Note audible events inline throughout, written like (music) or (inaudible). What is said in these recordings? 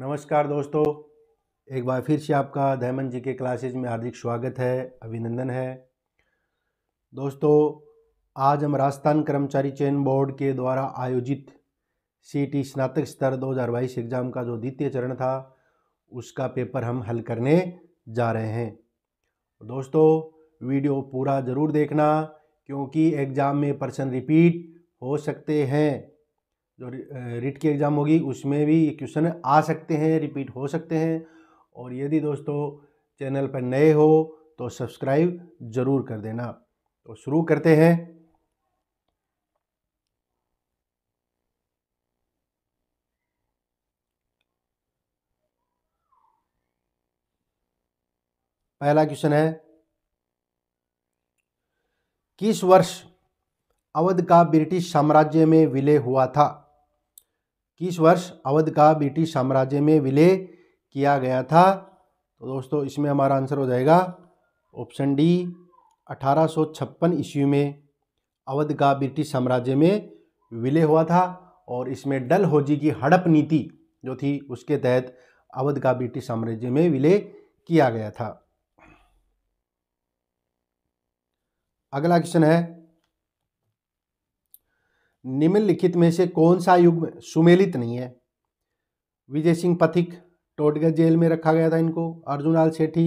नमस्कार दोस्तों एक बार फिर से आपका धैमन जी के क्लासेज में हार्दिक स्वागत है अभिनंदन है दोस्तों आज हम राजस्थान कर्मचारी चयन बोर्ड के द्वारा आयोजित सीटी स्नातक स्तर 2022 एग्ज़ाम का जो द्वितीय चरण था उसका पेपर हम हल करने जा रहे हैं दोस्तों वीडियो पूरा ज़रूर देखना क्योंकि एग्ज़ाम में प्रश्न रिपीट हो सकते हैं जो रिट की एग्ज़ाम होगी उसमें भी ये क्वेश्चन आ सकते हैं रिपीट हो सकते हैं और यदि दोस्तों चैनल पर नए हो तो सब्सक्राइब ज़रूर कर देना तो शुरू करते हैं पहला क्वेश्चन है किस वर्ष अवध का ब्रिटिश साम्राज्य में विलय हुआ था किस वर्ष अवध का ब्रिटिश साम्राज्य में विलय किया गया था तो दोस्तों इसमें हमारा आंसर हो जाएगा ऑप्शन डी अठारह ईस्वी में अवध का ब्रिटिश साम्राज्य में विलय हुआ था और इसमें डल होजी की हड़प नीति जो थी उसके तहत अवध का ब्रिटिश साम्राज्य में विलय किया गया था अगला क्वेश्चन है निम्नलिखित में से कौन सा युग सुमेलित नहीं है विजय सिंह पथिक टोटगढ़ जेल में रखा गया था इनको अर्जुन लाल सेठी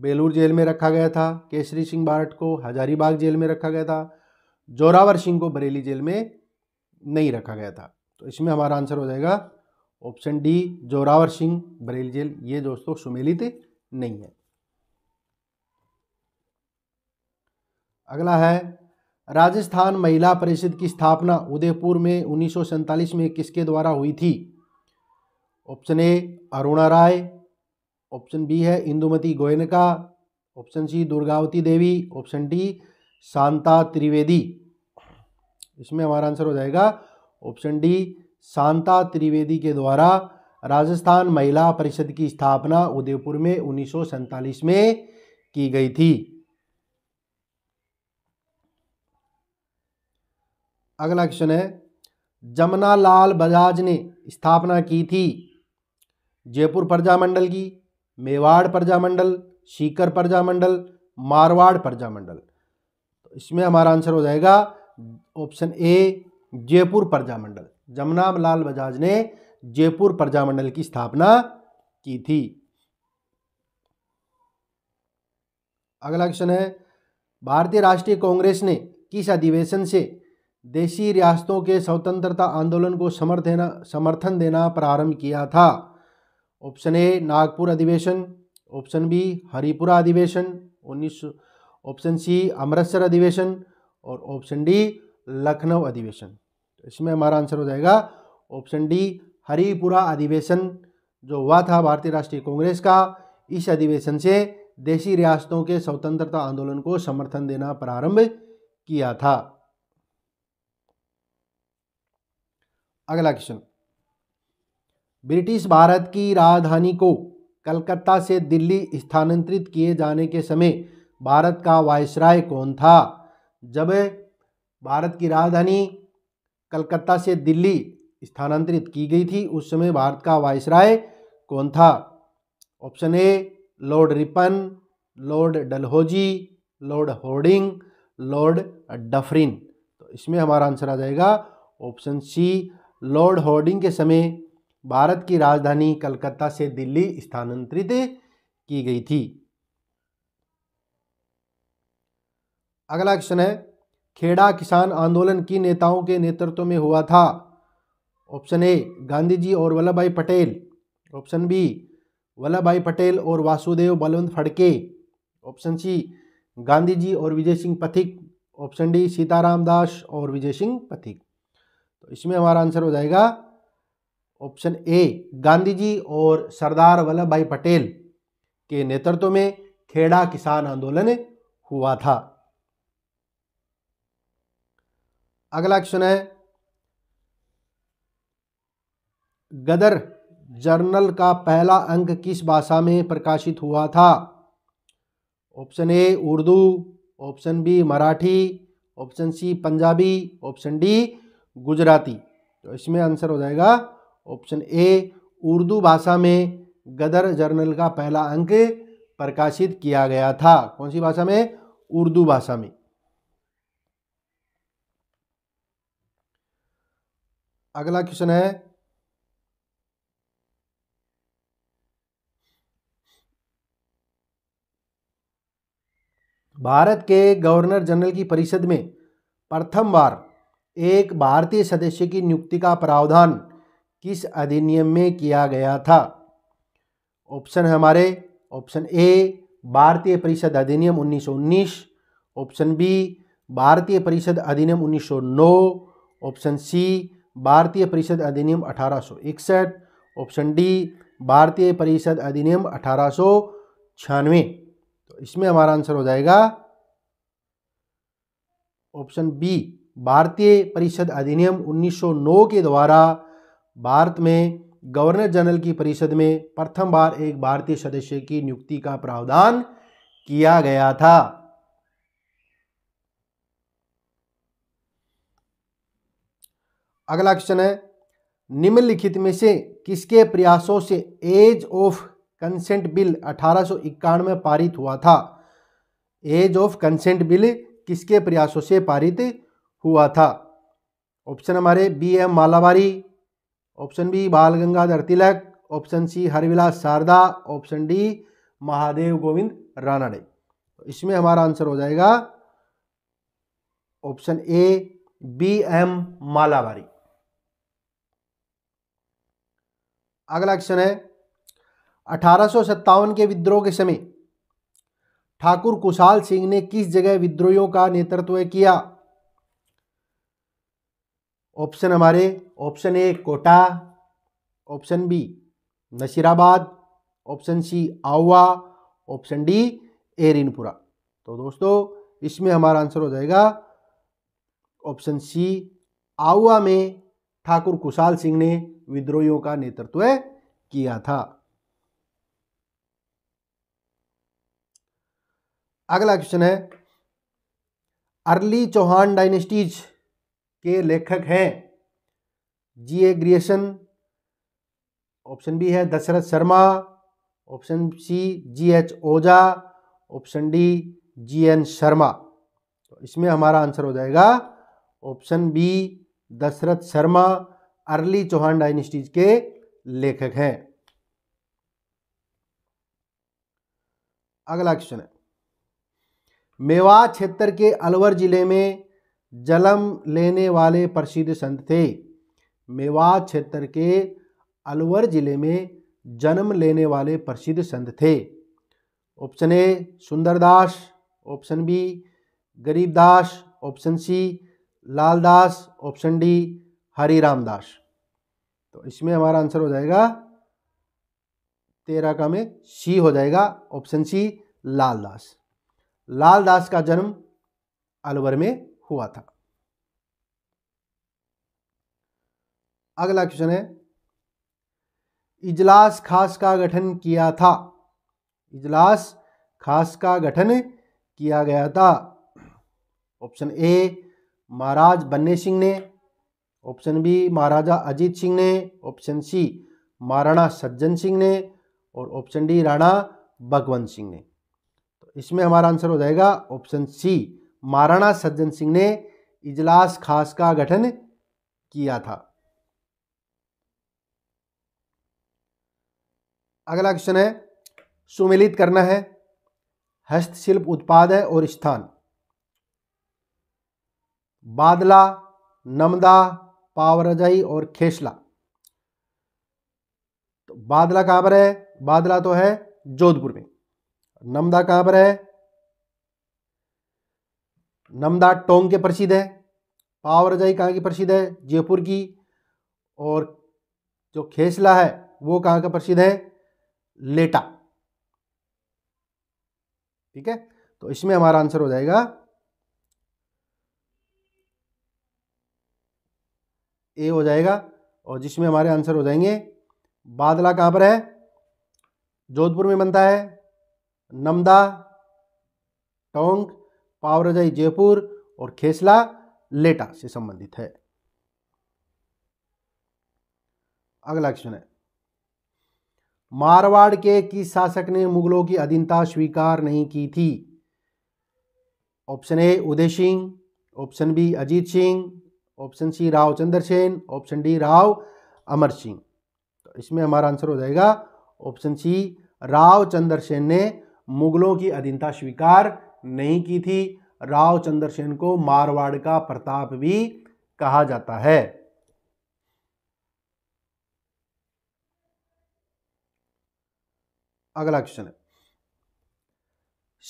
बेलूर जेल में रखा गया था केसरी सिंह बारट को हजारीबाग जेल में रखा गया था जोरावर सिंह को बरेली जेल में नहीं रखा गया था तो इसमें हमारा आंसर हो जाएगा option D Zorawar Singh Bareilly jail ये दोस्तों सुमेलित नहीं है अगला है राजस्थान महिला परिषद की स्थापना उदयपुर में उन्नीस में किसके द्वारा हुई थी option A Aruna Roy option B है Indumati Goenka option C Durgavati Devi option D Shanta Trivedi इसमें हमारा आंसर हो जाएगा ऑप्शन डी शांता त्रिवेदी के द्वारा राजस्थान महिला परिषद की स्थापना उदयपुर में उन्नीस में की गई थी अगला क्वेश्चन है जमुना लाल बजाज ने स्थापना की थी जयपुर प्रजामंडल की मेवाड़ प्रजामंडल सीकर प्रजामंडल मारवाड़ प्रजामंडल तो इसमें हमारा आंसर हो जाएगा ऑप्शन ए जयपुर प्रजामंडल जमुना लाल बजाज ने जयपुर प्रजामंडल की स्थापना की थी अगला क्वेश्चन है भारतीय राष्ट्रीय कांग्रेस ने किस अधिवेशन से देशी रियासतों के स्वतंत्रता आंदोलन को समर्थ देना समर्थन देना प्रारंभ किया था ऑप्शन ए नागपुर अधिवेशन ऑप्शन बी हरिपुरा अधिवेशन उन्नीस ऑप्शन सी अमृतसर अधिवेशन और ऑप्शन डी लखनऊ अधिवेशन तो इसमें हमारा आंसर हो जाएगा ऑप्शन डी हरिपुरा अधिवेशन जो हुआ था भारतीय राष्ट्रीय कांग्रेस का इस अधिवेशन से देशी रियासतों के स्वतंत्रता आंदोलन को समर्थन देना प्रारंभ किया था अगला क्वेश्चन ब्रिटिश भारत की राजधानी को कलकत्ता से दिल्ली स्थानांतरित किए जाने के समय भारत का वायसराय कौन था जब भारत की राजधानी कलकत्ता से दिल्ली स्थानांतरित की गई थी उस समय भारत का वायसराय कौन था option A Lord Ripon Lord Dalhousie Lord Hardinge Lord Dufferin तो इसमें हमारा आंसर आ जाएगा ऑप्शन सी लॉर्ड होर्डिंग के समय भारत की राजधानी कलकत्ता से दिल्ली स्थानांतरित की गई थी अगला क्वेश्चन है खेड़ा किसान आंदोलन किन नेताओं के नेतृत्व में हुआ था ऑप्शन ए गांधी जी और वल्लभ भाई पटेल ऑप्शन बी वल्लभ भाई पटेल और वासुदेव बलवंत फड़के ऑप्शन सी गांधी जी और विजय सिंह पथिक ऑप्शन डी सीताराम दास और विजय सिंह पथिक तो इसमें हमारा आंसर हो जाएगा ऑप्शन ए गांधी जी और सरदार वल्लभ भाई पटेल के नेतृत्व में खेड़ा किसान आंदोलन हुआ था अगला क्वेश्चन है गदर जर्नल का पहला अंक किस भाषा में प्रकाशित हुआ था option A Urdu option B Marathi option C Punjabi option D Gujarati तो इसमें आंसर हो जाएगा ऑप्शन ए उर्दू भाषा में गदर जर्नल का पहला अंक प्रकाशित किया गया था कौन सी भाषा में उर्दू भाषा में अगला क्वेश्चन है भारत के गवर्नर जनरल की परिषद में प्रथम बार एक भारतीय सदस्य की नियुक्ति का प्रावधान किस अधिनियम में किया गया था ऑप्शन हमारे ऑप्शन ए भारतीय परिषद अधिनियम 1919 ऑप्शन बी भारतीय परिषद अधिनियम 1909 ऑप्शन सी भारतीय परिषद अधिनियम अठारह ऑप्शन डी भारतीय परिषद अधिनियम अठारह तो इसमें हमारा आंसर हो जाएगा ऑप्शन बी भारतीय परिषद अधिनियम 1909 के द्वारा भारत में गवर्नर जनरल की परिषद में प्रथम बार एक भारतीय सदस्य की नियुक्ति का प्रावधान किया गया था अगला क्वेश्चन है निम्नलिखित में से किसके प्रयासों से एज ऑफ कंसेंट बिल अठारह में पारित हुआ था एज ऑफ कंसेंट बिल किसके प्रयासों से पारित हुआ था ऑप्शन हमारे B M Malabari option B Bal Gangadhar Tilak option C Harvilas Sharda option D Mahadev Govind Ranade तो इसमें हमारा आंसर हो जाएगा option A B M Malabari अगला क्वेश्चन है अठारह के विद्रोह के समय ठाकुर कुशाल सिंह ने किस जगह विद्रोहियों का नेतृत्व किया ऑप्शन हमारे option A Kota option B Nasirabad option C Auwa option D Erinpura तो दोस्तों इसमें हमारा आंसर हो जाएगा ऑप्शन सी आउवा में ठाकुर कुशाल सिंह ने विद्रोहियों का नेतृत्व किया था अगला क्वेश्चन है अर्ली चौहान डायनेस्टीज के लेखक हैं जी ए ग्रिएशन ऑप्शन बी है Dasharath Sharma option C G H Ojha option D G N Sharma तो इसमें हमारा आंसर हो जाएगा option B Dasharath Sharma early Chauhan dynasties के लेखक हैं अगला क्वेश्चन है मेवात क्षेत्र के अलवर जिले में जलम लेने वाले प्रसिद्ध संत थे मेवात क्षेत्र के अलवर जिले में जन्म लेने वाले प्रसिद्ध संत थे option A Sundardas option B Garibdas option C Laldas option D Hari Ramdas तो इसमें हमारा आंसर हो जाएगा तेरह का में सी हो जाएगा ऑप्शन सी लालदास लालदास का जन्म अलवर में हुआ था अगला क्वेश्चन है इजलास खास का गठन किया था इजलास खास का गठन किया गया था ऑप्शन ए महाराज बन्ने सिंह ने ऑप्शन बी महाराजा अजीत सिंह ने ऑप्शन सी महाराणा सज्जन सिंह ने और ऑप्शन डी राणा भगवंत सिंह ने तो इसमें हमारा आंसर हो जाएगा ऑप्शन सी महाराणा सज्जन सिंह ने इजलास खास का गठन किया था अगला क्वेश्चन है सुमिलित करना है हस्तशिल्प उत्पाद है और स्थान बादला नमदा पावरजई और खेसला तो बादला कहां पर है बादला तो है जोधपुर में नमदा कहां पर है नमदा टोंग के प्रसिद्ध है पाव रजाई कहाँ की प्रसिद्ध है जयपुर की और जो खेसला है वो कहाँ का प्रसिद्ध है लेटा ठीक है तो इसमें हमारा आंसर हो जाएगा ए हो जाएगा और जिसमें हमारे आंसर हो जाएंगे बादला कहाँ पर है जोधपुर में बनता है नमदा टोंग पावरजई जयपुर और खेसला लेटा से संबंधित है अगला क्वेश्चन है मारवाड़ के किस शासक ने मुगलों की अधीनता स्वीकार नहीं की थी option A Uday Singh option B Ajit Singh option C Rao Chandra Sen option D Rao Amar Singh तो इसमें हमारा आंसर हो जाएगा ऑप्शन सी राव चंद्र सेन ने मुगलों की अधीनता स्वीकार नहीं की थी राव चंद्रसेन को मारवाड़ का प्रताप भी कहा जाता है अगला क्वेश्चन है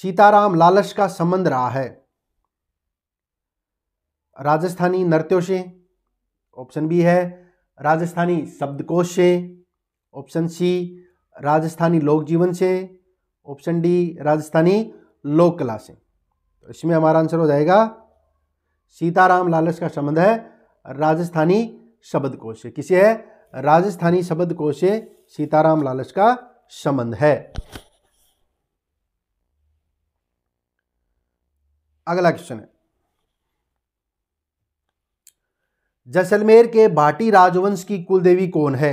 सीताराम लालच का संबंध रहा है राजस्थानी नृत्यों से ऑप्शन बी है राजस्थानी शब्दकोश से ऑप्शन सी राजस्थानी लोक जीवन से ऑप्शन डी राजस्थानी लो क्लासें तो इसमें हमारा आंसर हो जाएगा सीताराम लालच का संबंध है राजस्थानी कोश से किसे है राजस्थानी कोश से सीताराम लालच का संबंध है अगला क्वेश्चन है जैसलमेर के भाटी राजवंश की कुलदेवी कौन है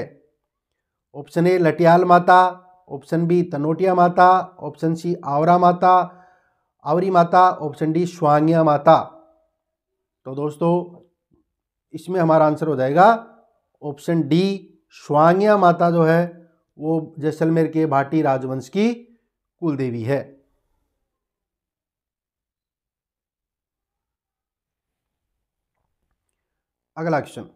ऑप्शन ए लटियाल माता ऑप्शन बी तनोटिया माता ऑप्शन सी आवरा माता आवरी माता ऑप्शन डी स्वांगिया माता तो दोस्तों इसमें हमारा आंसर हो जाएगा ऑप्शन डी स्वांगिया माता जो है वो जैसलमेर के भाटी राजवंश की कुलदेवी है अगला क्वेश्चन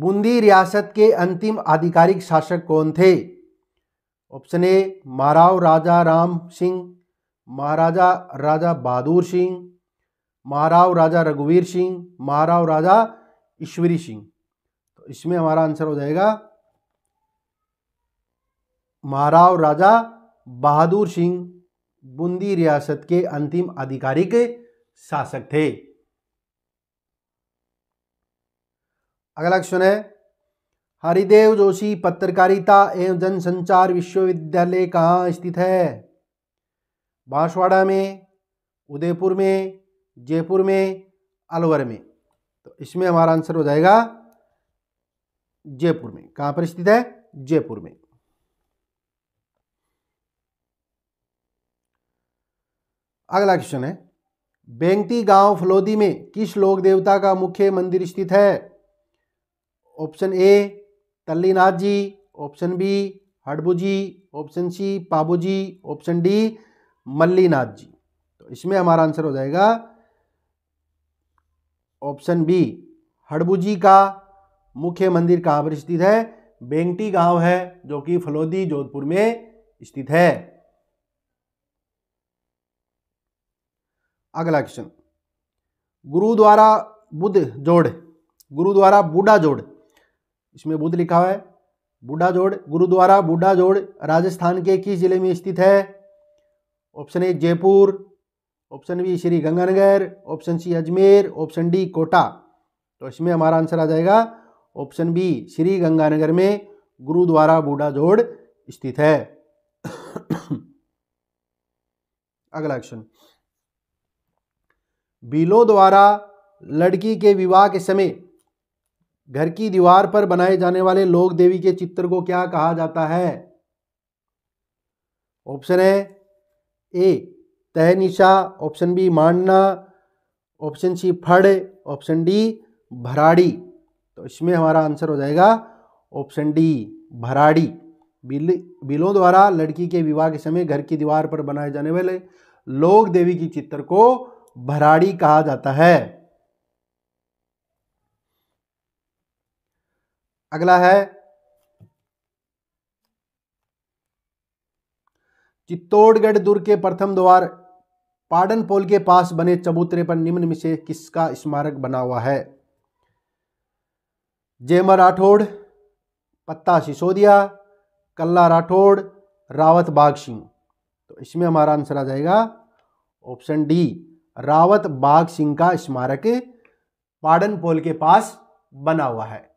बूंदी रियासत के अंतिम आधिकारिक शासक कौन थे ऑप्शन ए महाराव राजा राम सिंह महाराजा राजा बहादुर सिंह महाराव राजा रघुवीर सिंह महाराव राजा ईश्वरी सिंह तो इसमें हमारा आंसर हो जाएगा महाराव राजा बहादुर सिंह बूंदी रियासत के अंतिम आधिकारिक शासक थे अगला क्वेश्चन है हरिदेव जोशी पत्रकारिता एवं जनसंचार विश्वविद्यालय कहाँ स्थित है बांसवाड़ा में उदयपुर में जयपुर में अलवर में तो इसमें हमारा आंसर हो जाएगा जयपुर में कहाँ पर स्थित है जयपुर में अगला क्वेश्चन है बेंगती गांव फलोदी में किस लोक देवता का मुख्य मंदिर स्थित है option A Tallinath ji option B Harbu ji option C Pabu ji option D Mallinath ji तो इसमें हमारा आंसर हो जाएगा ऑप्शन बी हडबू जी का मुख्य मंदिर कहाँ पर स्थित है बेंगटी गांव है जो कि फलोदी जोधपुर में स्थित है अगला क्वेश्चन गुरु द्वारा बुद्ध जोड़ गुरु द्वारा बूढ़ा जोड़ इसमें बुद्ध लिखा हुआ है बूढ़ा जोड़ गुरुद्वारा बूढ़ा जोड़ राजस्थान के किस जिले में स्थित है option A Jaipur option B Shri Ganganagar option C Ajmer option D Kota तो इसमें हमारा आंसर आ जाएगा ऑप्शन बी श्री गंगानगर में गुरुद्वारा बूढ़ा जोड़ स्थित है (coughs) अगला क्वेश्चन बिलो द्वारा लड़की के विवाह के समय घर की दीवार पर बनाए जाने वाले लोक देवी के चित्र को क्या कहा जाता है ऑप्शन है A Tehnisha option B Mandana option C Phad option D Bharari तो इसमें हमारा आंसर हो जाएगा ऑप्शन डी भराड़ी बिल बिलों द्वारा लड़की के विवाह के समय घर की दीवार पर बनाए जाने वाले लोक देवी की चित्र को भराड़ी कहा जाता है अगला है चित्तौड़गढ़ दुर्ग के प्रथम द्वार पाडन पोल के पास बने चबूतरे पर निम्न में से किसका स्मारक बना हुआ है जयमर राठौड़ पत्ता सिसोदिया कल्ला राठौड़ रावत बाग सिंह तो इसमें हमारा आंसर आ जाएगा ऑप्शन डी रावत बाग सिंह का स्मारक पाडन पोल के पास बना हुआ है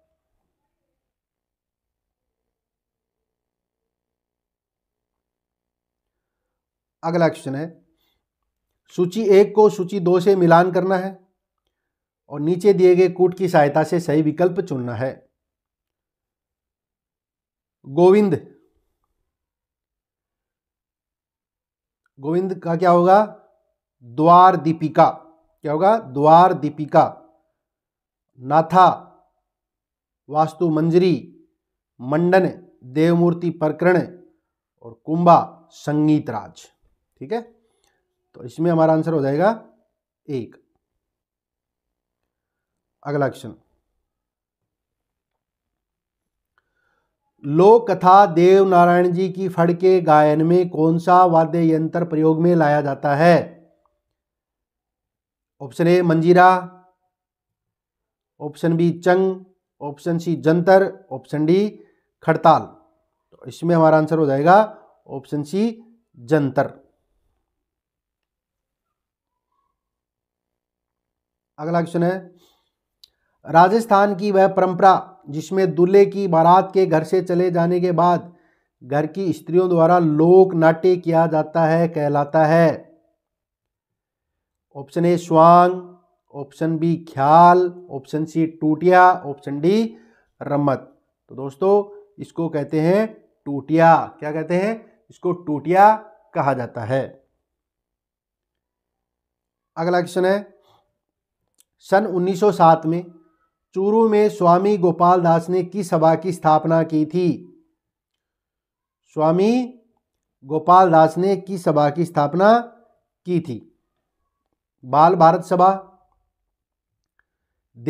अगला क्वेश्चन है सूची एक को सूची दो से मिलान करना है और नीचे दिए गए कूट की सहायता से सही विकल्प चुनना है गोविंद गोविंद का क्या होगा द्वार दीपिका क्या होगा द्वार दीपिका नाथा वास्तु मंजरी मंडन देवमूर्ति प्रकरण और कुंभा संगीत राज ठीक है तो इसमें हमारा आंसर हो जाएगा एक अगला क्वेश्चन लोक कथा देव नारायण जी की फड़ के गायन में कौन सा वाद्य यंत्र प्रयोग में लाया जाता है option A Manjira option B Chang option C Jantar option D Khartal तो इसमें हमारा आंसर हो जाएगा ऑप्शन सी जंतर अगला क्वेश्चन है राजस्थान की वह परंपरा जिसमें दूल्हे की बारात के घर से चले जाने के बाद घर की स्त्रियों द्वारा लोक नाट्य किया जाता है कहलाता है option A Swang option B Khyal option C Tutiya option D Rammat तो दोस्तों इसको कहते हैं टूटिया क्या कहते हैं इसको टूटिया कहा जाता है अगला क्वेश्चन है सन 1907 में चूरू में स्वामी गोपाल दास ने किस सभा की स्थापना की थी स्वामी गोपाल दास ने किस सभा की स्थापना की थी बाल भारत सभा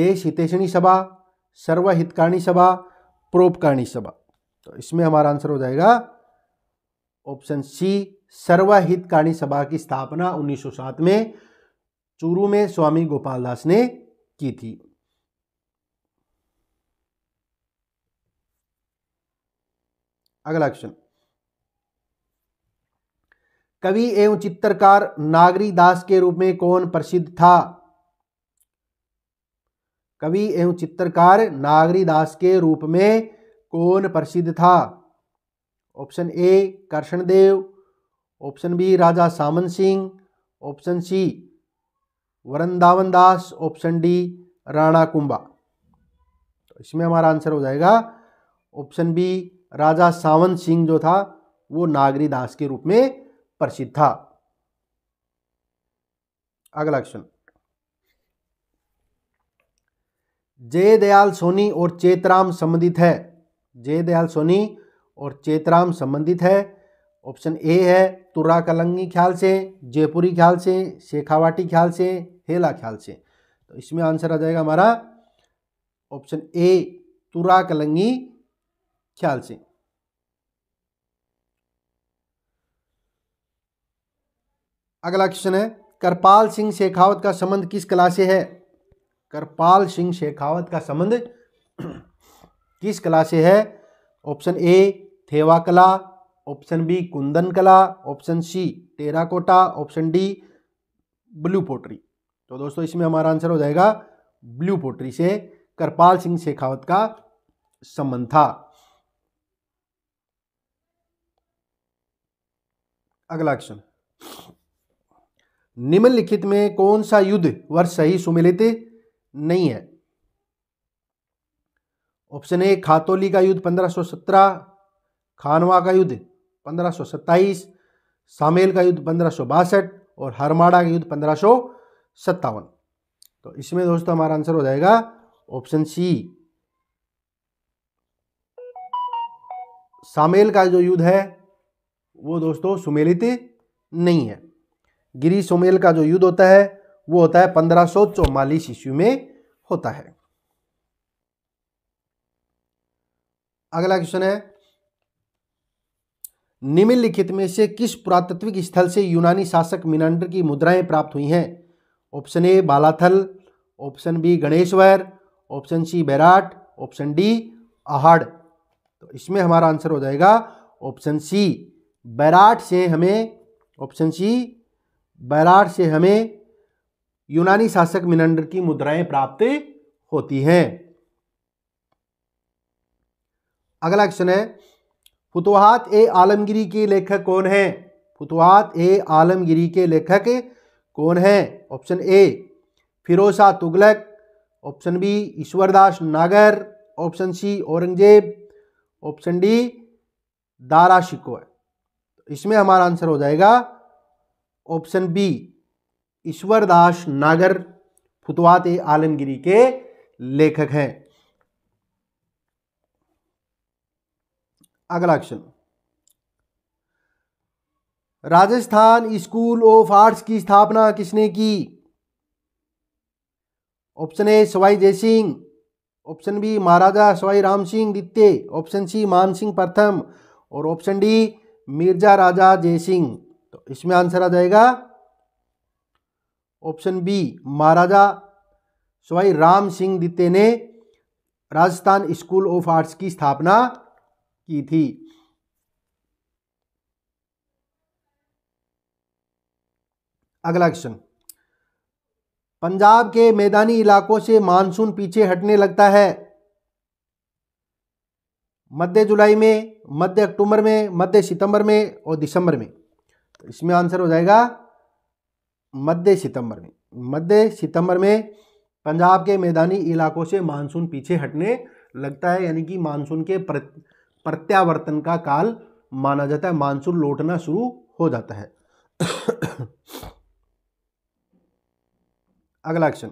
देश हितेशणी सभा सर्वहितकारिणी सभा प्रोपकारिणी सभा तो इसमें हमारा आंसर हो जाएगा ऑप्शन सी सर्वहितकारिणी सभा की स्थापना 1907 में चूरू में स्वामी गोपालदास ने की थी अगला क्वेश्चन कवि एवं चित्रकार नागरी दास के रूप में कौन प्रसिद्ध था कवि एवं चित्रकार नागरी दास के रूप में कौन प्रसिद्ध था option A Dev option B Raja Saman Singh option C Vrindavan Das option D Rana Kumbha तो इसमें हमारा आंसर हो जाएगा ऑप्शन बी राजा सावन सिंह जो था वो नागरी दास के रूप में प्रसिद्ध था अगला क्वेश्चन जय दयाल सोनी और चेतराम संबंधित है जय दयाल सोनी और चेतराम संबंधित है ऑप्शन ए है तुर्रा कलंगी ख्याल से जयपुरी ख्याल से शेखावाटी ख्याल से हेला ख्याल से तो इसमें आंसर आ जाएगा हमारा ऑप्शन ए तुरा कलंगी ख्याल से अगला क्वेश्चन है करपाल सिंह शेखावत का संबंध किस कला से है करपाल सिंह शेखावत का संबंध (clears throat) किस कला से है ऑप्शन ए थेवा कला option B Kundan Kala option C terracotta option D blue pottery तो दोस्तों इसमें हमारा आंसर हो जाएगा ब्लू पोट्री से करपाल सिंह शेखावत का संबंध था अगला क्वेश्चन निम्नलिखित में कौन सा युद्ध वर्ष सही सुमिलित नहीं है ऑप्शन ए खातोली का युद्ध 1517 खानवा का युद्ध 1527 सामेल का युद्ध पंद्रह और हरमाड़ा का युद्ध पंद्रह सत्तावन तो इसमें दोस्तों हमारा आंसर हो जाएगा ऑप्शन सी सामेल का जो युद्ध है वो दोस्तों सुमेलित नहीं है गिरी सुमेल का जो युद्ध होता है वो होता है पंद्रह सौ चौवालीस ईस्वी में होता है अगला क्वेश्चन है निम्नलिखित में से किस पुरातत्विक स्थल से यूनानी शासक मिनांडर की मुद्राएं प्राप्त हुई हैं option A Balathal option B Ganeshwar option C Bairat option D Ahar तो इसमें हमारा आंसर हो जाएगा ऑप्शन सी बैराट से हमें ऑप्शन सी बैराट से हमें यूनानी शासक मिनंडर की मुद्राएं प्राप्त होती हैं अगला क्वेश्चन है फुतवाहत ए आलमगिरी के लेखक कौन है फुतवाहत ए आलमगिरी के लेखक कौन है option A Firoza Tughlaq option B Ishwardas Nagar option C Aurangzeb option D Dara Shikoh तो इसमें हमारा आंसर हो जाएगा ऑप्शन बी ईश्वरदास नागर फुतवात आलमगिरी के लेखक हैं अगला question Rajasthan school of arts की स्थापना किसने की option A Sawai Jai Singh option B Maharaja Sawai Ram Singh द्वितीय ऑप्शन सी मान सिंह प्रथम और ऑप्शन डी मिर्जा राजा जय सिंह तो इसमें आंसर आ जाएगा ऑप्शन बी महाराजा सवाई राम सिंह द्वितीय ने राजस्थान स्कूल ऑफ आर्ट्स की स्थापना की थी अगला क्वेश्चन पंजाब के मैदानी इलाकों से मानसून पीछे हटने लगता है मध्य जुलाई में मध्य अक्टूबर में मध्य सितंबर में और दिसंबर में तो इसमें आंसर हो जाएगा मध्य सितंबर में मध्य सितंबर में पंजाब के मैदानी इलाकों से मानसून पीछे हटने लगता है यानी कि मानसून के प्रत्यावर्तन का काल माना जाता है मानसून लौटना शुरू हो जाता है अगला क्वेश्चन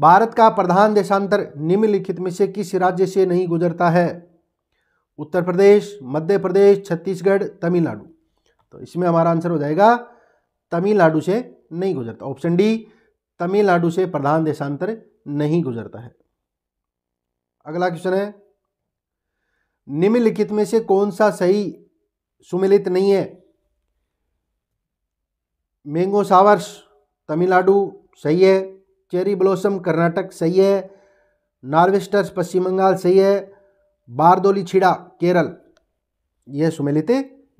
भारत का प्रधान देशांतर निम्नलिखित में से किस राज्य से नहीं गुजरता है उत्तर प्रदेश मध्य प्रदेश छत्तीसगढ़ तमिलनाडु तो इसमें हमारा आंसर हो जाएगा तमिलनाडु से नहीं गुजरता ऑप्शन डी तमिलनाडु से प्रधान देशांतर नहीं गुजरता है अगला क्वेश्चन है निम्नलिखित में से कौन सा सही सुमिलित नहीं है मेंगो सावर्स तमिलनाडु सही है चेरी ब्लॉसम कर्नाटक सही है नार्वेस्टर्स पश्चिम बंगाल सही है बारदोली छिड़ा केरल यह सुमेलित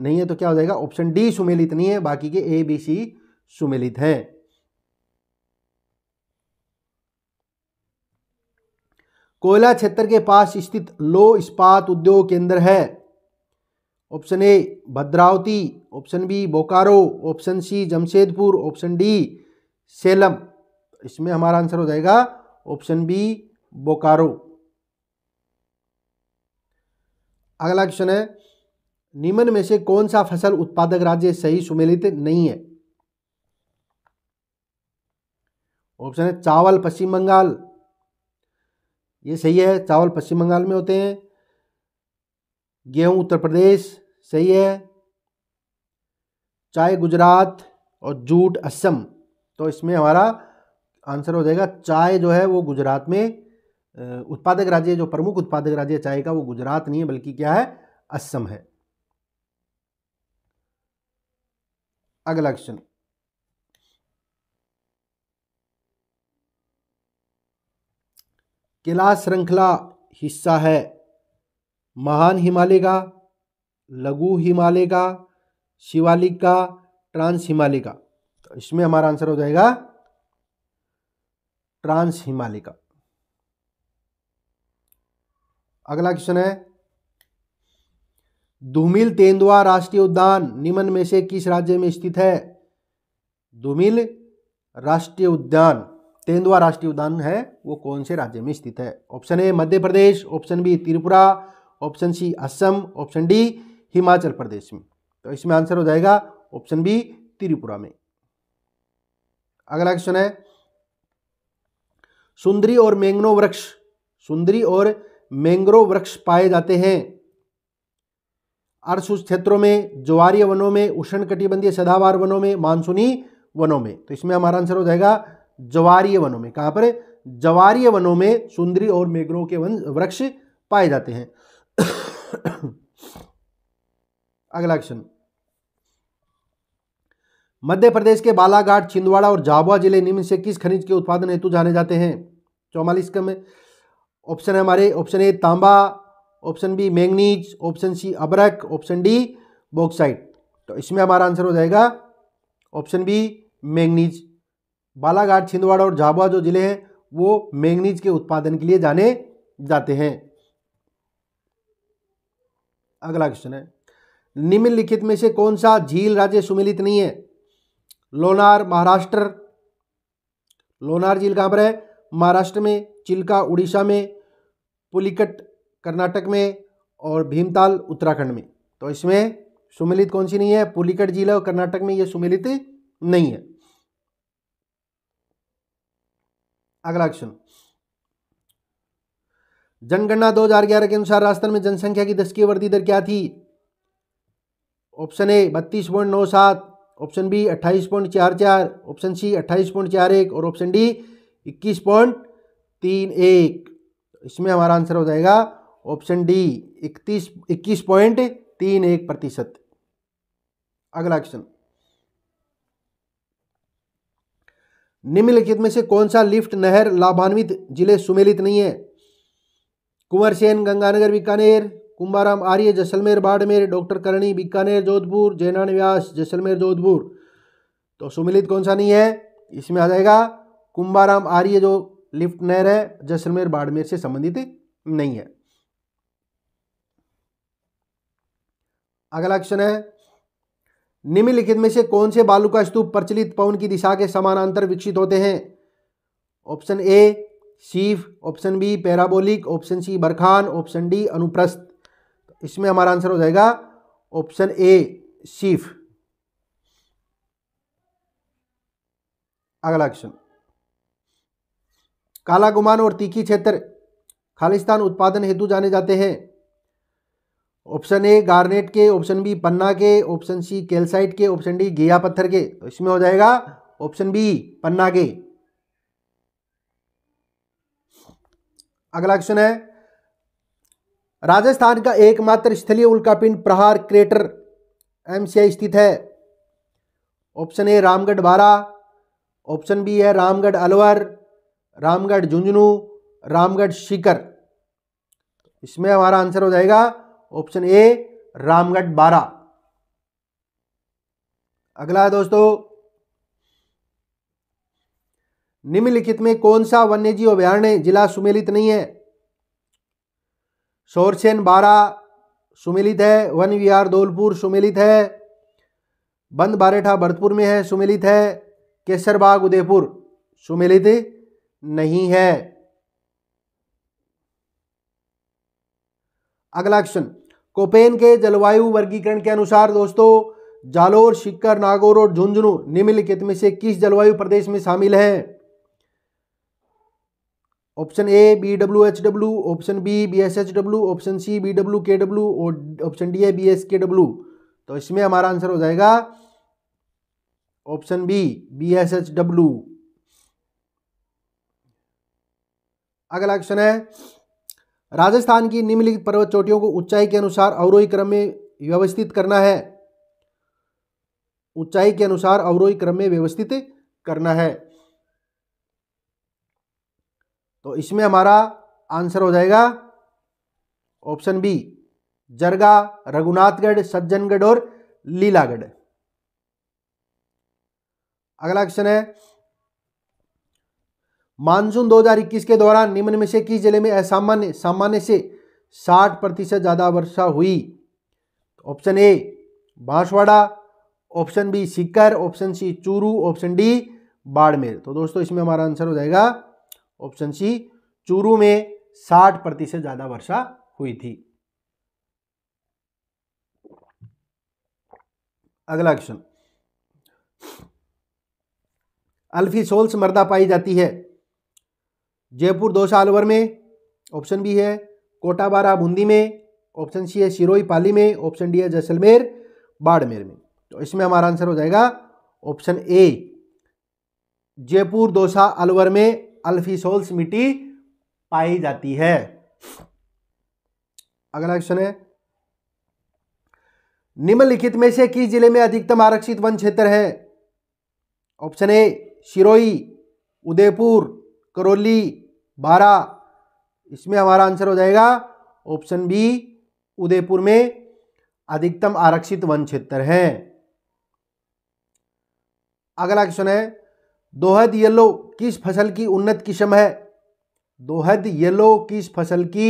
नहीं है तो क्या हो जाएगा ऑप्शन डी सुमेलित नहीं है बाकी के ए बी सी सुमेलित है कोयला क्षेत्र के पास स्थित लो इस्पात उद्योग केंद्र है option A Bhadravati option B Bokaro option C Jamshedpur option D Salem इसमें हमारा आंसर हो जाएगा ऑप्शन बी बोकारो अगला क्वेश्चन है निम्न में से कौन सा फसल उत्पादक राज्य सही सुमेलित नहीं है ऑप्शन है चावल पश्चिम बंगाल ये सही है चावल पश्चिम बंगाल में होते हैं गेहूं उत्तर प्रदेश सही है चाय गुजरात और जूट असम तो इसमें हमारा आंसर हो जाएगा चाय जो है वो गुजरात में उत्पादक राज्य जो प्रमुख उत्पादक राज्य चाय का वो गुजरात नहीं है बल्कि क्या है असम है अगला क्वेश्चन कैलाश श्रृंखला हिस्सा है महान हिमालय का लघु हिमालय का शिवालिक का ट्रांस हिमालय का इसमें हमारा आंसर हो जाएगा ट्रांस हिमालिका अगला क्वेश्चन है धूमिल तेंदुआ राष्ट्रीय उद्यान निम्न में से किस राज्य में स्थित है धूमिल राष्ट्रीय उद्यान तेंदुआ राष्ट्रीय उद्यान है वो कौन से राज्य में स्थित है option A Madhya Pradesh option B Tripura option C Assam option D Himachal Pradesh में तो इसमें आंसर हो जाएगा ऑप्शन बी त्रिपुरा में अगला क्वेश्चन है सुंदरी और मैंग्रो वृक्ष सुंदरी और मैंग्रोव वृक्ष पाए जाते हैं अर्श क्षेत्रों में ज्वारीय वनों में उष्ण कटिबंधीय सदावार वनों में मानसूनी वनों में तो इसमें हमारा आंसर हो जाएगा ज्वारीय वनों में कहां पर ज्वारीय वनों में सुंदरी और मैंग्रो के वन वृक्ष पाए जाते हैं (coughs) अगला क्वेश्चन मध्य प्रदेश के बालाघाट छिंदवाड़ा और झाबुआ जिले निम्न से किस खनिज के उत्पादन हेतु जाने जाते हैं चौवालीस का में ऑप्शन है हमारे ऑप्शन ए तांबा option B manganese option C अबरक ऑप्शन डी बॉक्साइट तो इसमें हमारा आंसर हो जाएगा option B manganese Balaghat Chhindwara और झाबुआ जो जिले हैं वो मैंगनीज के उत्पादन के लिए जाने जाते हैं अगला क्वेश्चन है निम्नलिखित में से कौन सा झील राज्य सुमिलित नहीं है लोनार महाराष्ट्र लोनार झील कहाँ पर है महाराष्ट्र में चिल्का उड़ीसा में पुलिकट कर्नाटक में और भीमताल उत्तराखंड में तो इसमें सुमिलित कौन सी नहीं है पुलिकट झील और कर्नाटक में ये सुमिलित नहीं है अगला क्वेश्चन जनगणना 2011 के अनुसार राजस्थान में जनसंख्या की दस की वृद्धि दर क्या थी ऑप्शन ए बत्तीस पॉइंट नौ सात ऑप्शन बी अट्ठाईस पॉइंट चार चार ऑप्शन सी अट्ठाईस पॉइंट चार एक और ऑप्शन डी इक्कीस पॉइंट तीन एक इसमें हमारा आंसर हो जाएगा ऑप्शन डी इकतीस इक्कीस पॉइंट तीन एक प्रतिशत अगला क्वेश्चन निम्नलिखित में से कौन सा लिफ्ट नहर लाभान्वित जिले सुमेलित नहीं है कुंवर सेन गंगानगर बीकानेर कुंभाराम आर्य जैसलमेर बाड़मेर डॉक्टर करणी बीकानेर जोधपुर जयनान व्यास जैसलमेर जोधपुर तो सुमिलित कौन सा नहीं है इसमें आ जाएगा कुंभाराम आर्य जो लिफ्ट नहर है जैसलमेर बाड़मेर से संबंधित नहीं है अगला क्वेश्चन है निम्नलिखित में से कौन से बालू का स्तूप प्रचलित पवन की दिशा के समानांतर विकसित होते हैं option A seif option B parabolic option C barchan option D अनुप्रस्थ इसमें हमारा आंसर हो जाएगा ऑप्शन ए सीफ अगला क्वेश्चन काला गुमान और तीखी क्षेत्र खालिस्तान उत्पादन हेतु जाने जाते हैं ऑप्शन ए गार्नेट के ऑप्शन बी पन्ना के ऑप्शन सी कैल्साइट के ऑप्शन डी गिया पत्थर के तो इसमें हो जाएगा ऑप्शन बी पन्ना के अगला क्वेश्चन है राजस्थान का एकमात्र स्थलीय उल्कापिंड प्रहार क्रेटर एमसीआई स्थित है ऑप्शन ए रामगढ़ बारा ऑप्शन बी है रामगढ़ अलवर रामगढ़ झुंझुनू रामगढ़ शिकर इसमें हमारा आंसर हो जाएगा ऑप्शन ए रामगढ़ बारा अगला है दोस्तों निम्नलिखित में कौन सा वन्यजीव अभ्यारण्य जिला सुमेलित नहीं है शोरसेन बारह सुमिलित है वन विहार धौलपुर सुमिलित है बंद बारेठा भरतपुर में है सुमिलित है केसरबाग उदयपुर सुमिलित नहीं है अगला क्वेश्चन कोपेन के जलवायु वर्गीकरण के अनुसार दोस्तों जालोर शिक्कर नागौर और झुंझुनू निम्नलिखित में से किस जलवायु प्रदेश में शामिल है option A B W H W option B B S H W option C B W K W और ऑप्शन डी है बी एस के डब्ल्यू तो इसमें हमारा आंसर हो जाएगा option B B S H W अगला question है राजस्थान की निम्नलिखित पर्वत चोटियों को ऊंचाई के अनुसार अवरोही क्रम में व्यवस्थित करना है ऊंचाई के अनुसार अवरोही क्रम में व्यवस्थित करना है तो इसमें हमारा आंसर हो जाएगा ऑप्शन बी जरगा रघुनाथगढ़ सज्जनगढ़ और लीलागढ़ अगला क्वेश्चन है मानसून 2021 के दौरान निम्न में से किस जिले में असामान्य सामान्य से 60 प्रतिशत ज़्यादा वर्षा हुई तो option A Banswara option B Sikar option C Churu option D Barmer तो दोस्तों इसमें हमारा आंसर हो जाएगा ऑप्शन सी चूरू में साठ प्रतिशत ज्यादा वर्षा हुई थी अगला क्वेश्चन सोल्स मर्दा पाई जाती है जयपुर दोसा अलवर में ऑप्शन बी है कोटा बारा बूंदी में ऑप्शन सी है सिरोही पाली में ऑप्शन डी है जैसलमेर बाड़मेर में तो इसमें हमारा आंसर हो जाएगा ऑप्शन ए जयपुर दोसा अलवर में अल्फिसोल्स मिट्टी पाई जाती है अगला क्वेश्चन है निम्नलिखित में से किस जिले में अधिकतम आरक्षित वन क्षेत्र है ऑप्शन ए शिरोई उदयपुर करौली बारा इसमें हमारा आंसर हो जाएगा ऑप्शन बी उदयपुर में अधिकतम आरक्षित वन क्षेत्र है अगला क्वेश्चन है दोहद येलो किस फसल की उन्नत किस्म है दोहद येलो किस फसल की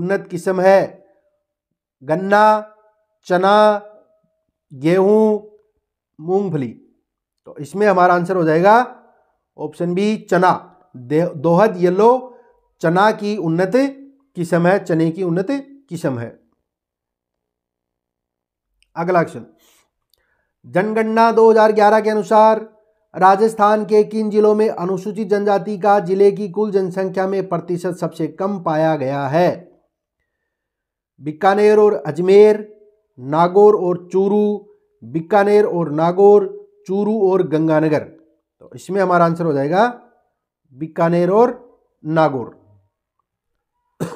उन्नत किस्म है गन्ना चना गेहूं मूंगफली तो इसमें हमारा आंसर हो जाएगा ऑप्शन बी चना दोहद येलो चना की उन्नत किस्म है चने की उन्नत किस्म है अगला क्वेश्चन जनगणना 2011 के अनुसार राजस्थान के किन जिलों में अनुसूचित जनजाति का जिले की कुल जनसंख्या में प्रतिशत सबसे कम पाया गया है बीकानेर और अजमेर नागौर और चूरू बीकानेर और नागौर चूरू और गंगानगर तो इसमें हमारा आंसर हो जाएगा बीकानेर और नागौर (coughs)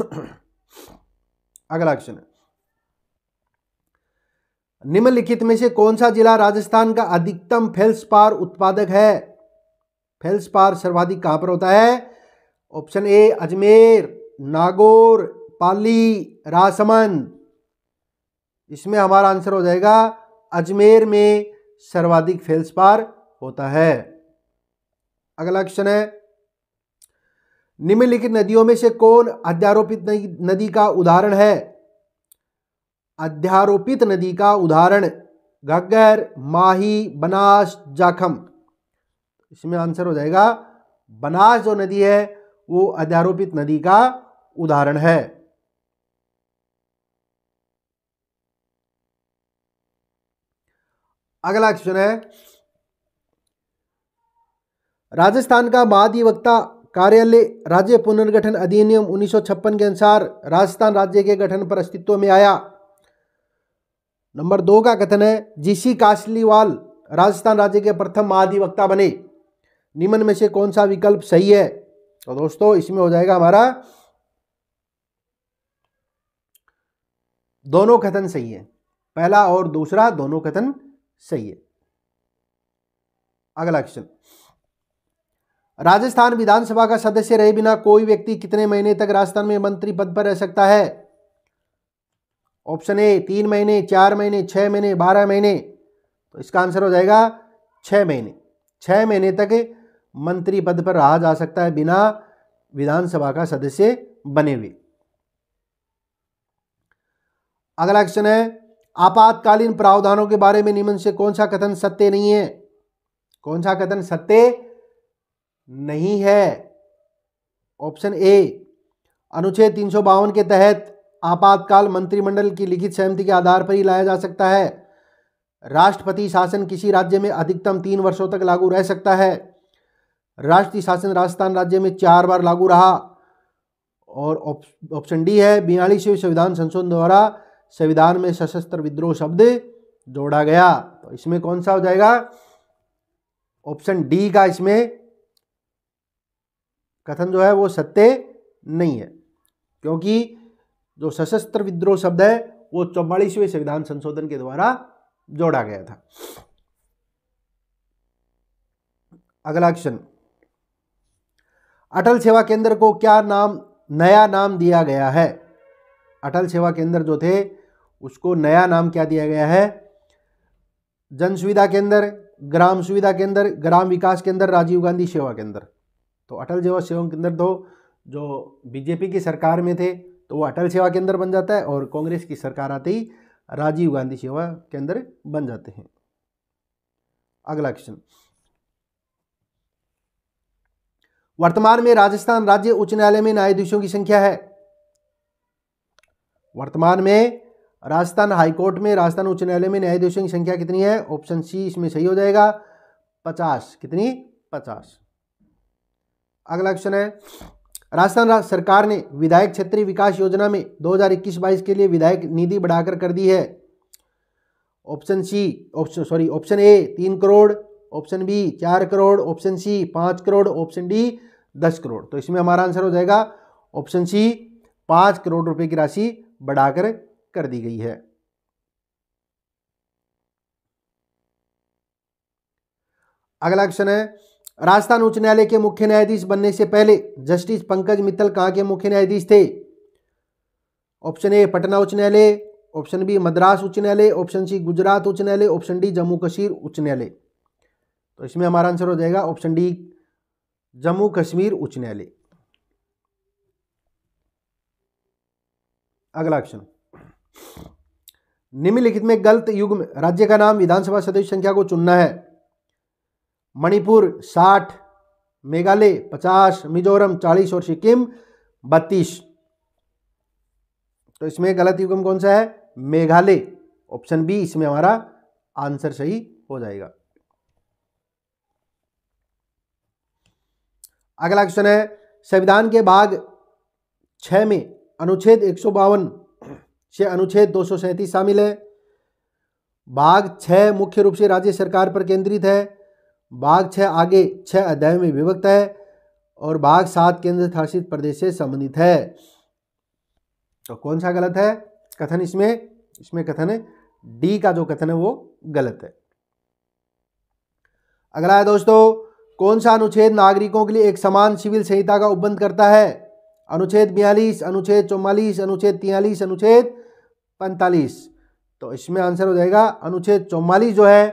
अगला क्वेश्चन है निम्नलिखित में से कौन सा जिला राजस्थान का अधिकतम फेल्सपार उत्पादक है फेल्सपार सर्वाधिक कहां पर होता है ऑप्शन ए अजमेर नागौर पाली राजसमंद इसमें हमारा आंसर हो जाएगा अजमेर में सर्वाधिक फेल्सपार होता है अगला क्वेश्चन है निम्नलिखित नदियों में से कौन अध्यारोपित नदी का उदाहरण है अध्यारोपित नदी का उदाहरण घग्गर माही बनास जाखम इसमें आंसर हो जाएगा बनास जो नदी है वो अध्यारोपित नदी का उदाहरण है अगला क्वेश्चन है राजस्थान का महाधिवक्ता कार्यालय राज्य पुनर्गठन अधिनियम 1956 के अनुसार राजस्थान राज्य के गठन पर अस्तित्व में आया नंबर दो का कथन है जीसी काशलीवाल राजस्थान राज्य के प्रथम महाधिवक्ता बने निम्न में से कौन सा विकल्प सही है तो दोस्तों इसमें हो जाएगा हमारा दोनों कथन सही है पहला और दूसरा दोनों कथन सही है अगला क्वेश्चन राजस्थान विधानसभा का सदस्य रहे बिना कोई व्यक्ति कितने महीने तक राजस्थान में मंत्री पद पर रह सकता है ऑप्शन ए तीन महीने चार महीने छः महीने बारह महीने तो इसका आंसर हो जाएगा छः महीने छः महीने तक मंत्री पद पर रहा जा सकता है बिना विधानसभा का सदस्य बने हुए अगला क्वेश्चन है आपातकालीन प्रावधानों के बारे में निम्न से कौन सा कथन सत्य नहीं है कौन सा कथन सत्य नहीं है ऑप्शन ए अनुच्छेद तीन के तहत आपातकाल मंत्रिमंडल की लिखित सहमति के आधार पर ही लाया जा सकता है राष्ट्रपति शासन किसी राज्य में अधिकतम तीन वर्षों तक लागू रह सकता है राष्ट्रीय शासन राजस्थान राज्य में चार बार लागू रहा और ऑप्शन डी है बयालीसवें संविधान संशोधन द्वारा संविधान में सशस्त्र विद्रोह शब्द जोड़ा गया तो इसमें कौन सा हो जाएगा ऑप्शन डी का इसमें कथन जो है वो सत्य नहीं है क्योंकि जो सशस्त्र विद्रोह शब्द है वो चौवालीसवें संविधान संशोधन के द्वारा जोड़ा गया था अगला क्वेश्चन अटल सेवा केंद्र को क्या नाम नया नाम दिया गया है अटल सेवा केंद्र जो थे उसको नया नाम क्या दिया गया है जन सुविधा केंद्र ग्राम सुविधा केंद्र ग्राम विकास केंद्र राजीव गांधी सेवा केंद्र तो अटल सेवा सेवा केंद्र तो जो बीजेपी की सरकार में थे तो वो अटल सेवा के अंदर बन जाता है और कांग्रेस की सरकार आते ही राजीव गांधी सेवा के अंदर बन जाते हैं अगला क्वेश्चन वर्तमान में राजस्थान राज्य उच्च न्यायालय में न्यायाधीशों की संख्या है वर्तमान में राजस्थान हाईकोर्ट में राजस्थान उच्च न्यायालय में न्यायाधीशों की संख्या कितनी है ऑप्शन सी इसमें सही हो जाएगा पचास कितनी पचास अगला क्वेश्चन है राजस्थान सरकार ने विधायक क्षेत्रीय विकास योजना में 2021-22 के लिए विधायक निधि बढ़ाकर कर दी है option C option sorry option A तीन करोड़ ऑप्शन बी चार करोड़ ऑप्शन सी पाँच करोड़ ऑप्शन डी दस करोड़ तो इसमें हमारा आंसर हो जाएगा ऑप्शन सी पाँच करोड़ रुपए की राशि बढ़ाकर कर दी गई है अगला क्वेश्चन है राजस्थान उच्च न्यायालय के मुख्य न्यायाधीश बनने से पहले जस्टिस पंकज मित्तल कहाँ के मुख्य न्यायाधीश थे ऑप्शन ए पटना उच्च न्यायालय ऑप्शन बी मद्रास उच्च न्यायालय ऑप्शन सी गुजरात उच्च न्यायालय ऑप्शन डी जम्मू कश्मीर उच्च न्यायालय तो इसमें हमारा आंसर हो जाएगा ऑप्शन डी जम्मू कश्मीर उच्च न्यायालय अगला क्वेश्चन निम्नलिखित में गलत युग में राज्य का नाम विधानसभा सदस्य संख्या को चुनना है मणिपुर साठ मेघालय पचास मिजोरम चालीस और सिक्किम बत्तीस तो इसमें गलत युगम कौन सा है मेघालय ऑप्शन बी इसमें हमारा आंसर सही हो जाएगा अगला क्वेश्चन है संविधान के भाग छः में अनुच्छेद एक से अनुच्छेद दो शामिल है भाग छह मुख्य रूप से राज्य सरकार पर केंद्रित है भाग छः आगे छः अध्याय में विभक्त है और भाग सात केंद्र शासित प्रदेश से संबंधित है तो कौन सा गलत है कथन इसमें इसमें कथन डी का जो कथन है वो गलत है अगला है दोस्तों कौन सा अनुच्छेद नागरिकों के लिए एक समान सिविल संहिता का उपबंध करता है अनुच्छेद बयालीस अनुच्छेद चौवालीस अनुच्छेद तियालीस अनुच्छेद पैंतालीस तो इसमें आंसर हो जाएगा अनुच्छेद चौवालीस जो है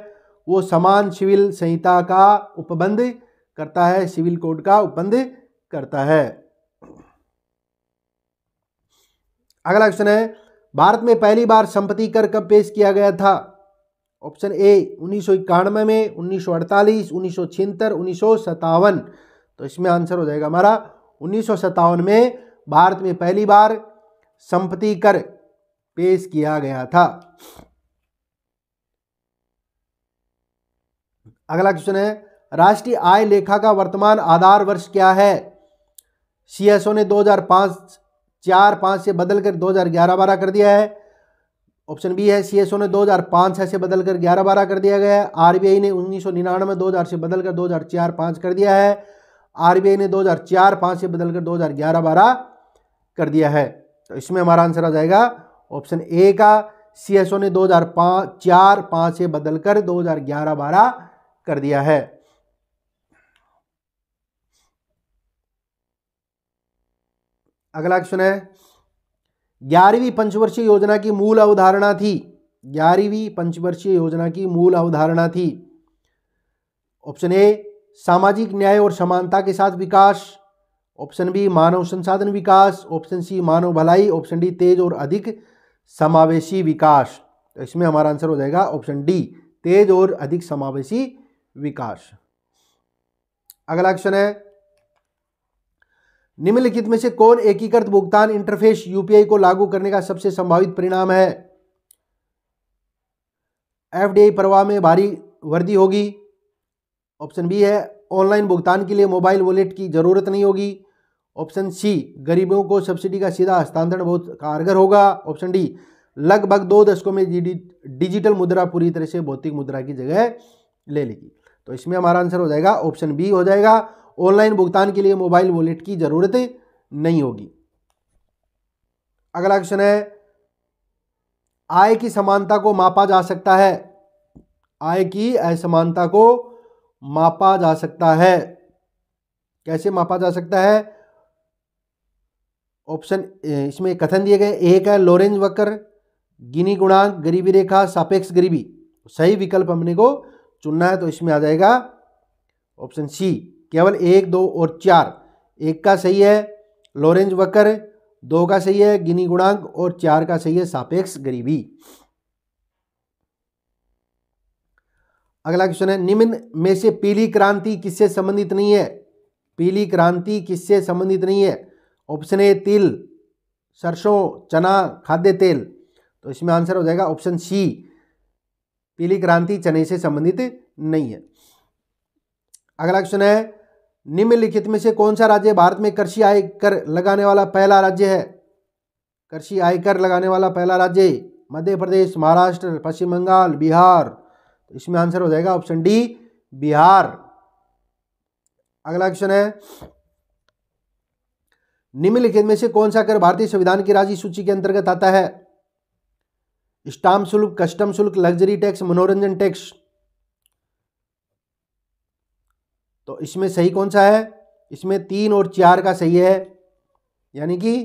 वो समान सिविल संहिता का उपबंध करता है सिविल कोड का उपबंध करता है अगला क्वेश्चन है भारत में पहली बार संपत्ति कर कब पेश किया गया था ऑप्शन ए उन्नीस में उन्नीस सौ अड़तालीस उन्नीस सौ तो इसमें आंसर हो जाएगा हमारा उन्नीस में भारत में पहली बार संपत्ति कर पेश किया गया था अगला क्वेश्चन है राष्ट्रीय आय लेखा का वर्तमान आधार वर्ष क्या है सीएसओ ने 2005 चार पाँच से बदलकर 2011 बारह कर दिया है ऑप्शन बी है सीएसओ ने 2005 6 से बदलकर 11 बारह कर दिया गया है आरबीआई ने उन्नीस सौ निन्यानवे दो हज़ार से बदलकर 2004 पांच कर दिया है आरबीआई ने 2004 पांच से बदलकर 2011 बारह कर दिया है तो इसमें हमारा आंसर आ जाएगा ऑप्शन ए का सीएसओ ने 2005 चार पांच से बदलकर 2011 बारह कर दिया है अगला क्वेश्चन है ग्यारहवीं पंचवर्षीय योजना की मूल अवधारणा थी ग्यारहवीं पंचवर्षीय योजना की मूल अवधारणा थी ऑप्शन ए सामाजिक न्याय और समानता के साथ विकास ऑप्शन बी मानव संसाधन विकास ऑप्शन सी मानव भलाई ऑप्शन डी तेज और अधिक समावेशी विकास तो इसमें हमारा आंसर हो जाएगा ऑप्शन डी तेज और अधिक समावेशी विकास अगला क्वेश्चन है निम्नलिखित में से कौन एकीकृत भुगतान इंटरफेस यूपीआई को लागू करने का सबसे संभावित परिणाम है एफडीआई प्रवाह में भारी वृद्धि होगी ऑप्शन बी है ऑनलाइन भुगतान के लिए मोबाइल वॉलेट की ज़रूरत नहीं होगी ऑप्शन सी गरीबों को सब्सिडी का सीधा हस्तांतरण बहुत कारगर होगा ऑप्शन डी लगभग दो दशकों में डिजिटल मुद्रा पूरी तरह से भौतिक मुद्रा की जगह ले लेगी तो इसमें हमारा आंसर हो जाएगा ऑप्शन बी हो जाएगा ऑनलाइन भुगतान के लिए मोबाइल वॉलेट की ज़रूरत नहीं होगी अगला क्वेश्चन है आय की समानता को मापा जा सकता है आय की असमानता को मापा जा सकता है कैसे मापा जा सकता है ऑप्शन इसमें कथन दिए गए एक है लोरेंज वक्र गिनी गुणांक गरीबी रेखा सापेक्ष गरीबी सही विकल्प हमने को चुनना है तो इसमें आ जाएगा ऑप्शन सी केवल एक दो और चार एक का सही है लॉरेंज वक्र दो का सही है गिनी गुणांक और चार का सही है सापेक्ष गरीबी अगला क्वेश्चन है निम्न में से पीली क्रांति किससे संबंधित नहीं है पीली क्रांति किससे संबंधित नहीं है ऑप्शन ए तिल सरसों चना खाद्य तेल तो इसमें आंसर हो जाएगा ऑप्शन सी पीली क्रांति चने से संबंधित नहीं है अगला क्वेश्चन है निम्नलिखित में से कौन सा राज्य भारत में कृषि आय कर लगाने वाला पहला राज्य है कृषि आयकर लगाने वाला पहला राज्य मध्य प्रदेश महाराष्ट्र पश्चिम बंगाल बिहार तो इसमें आंसर हो जाएगा ऑप्शन डी बिहार अगला क्वेश्चन है निम्नलिखित में से कौन सा कर भारतीय संविधान की राज्य सूची के अंतर्गत आता है स्टाम्प शुल्क कस्टम शुल्क लग्जरी टैक्स मनोरंजन टैक्स तो इसमें सही कौन सा है इसमें तीन और चार का सही है यानी कि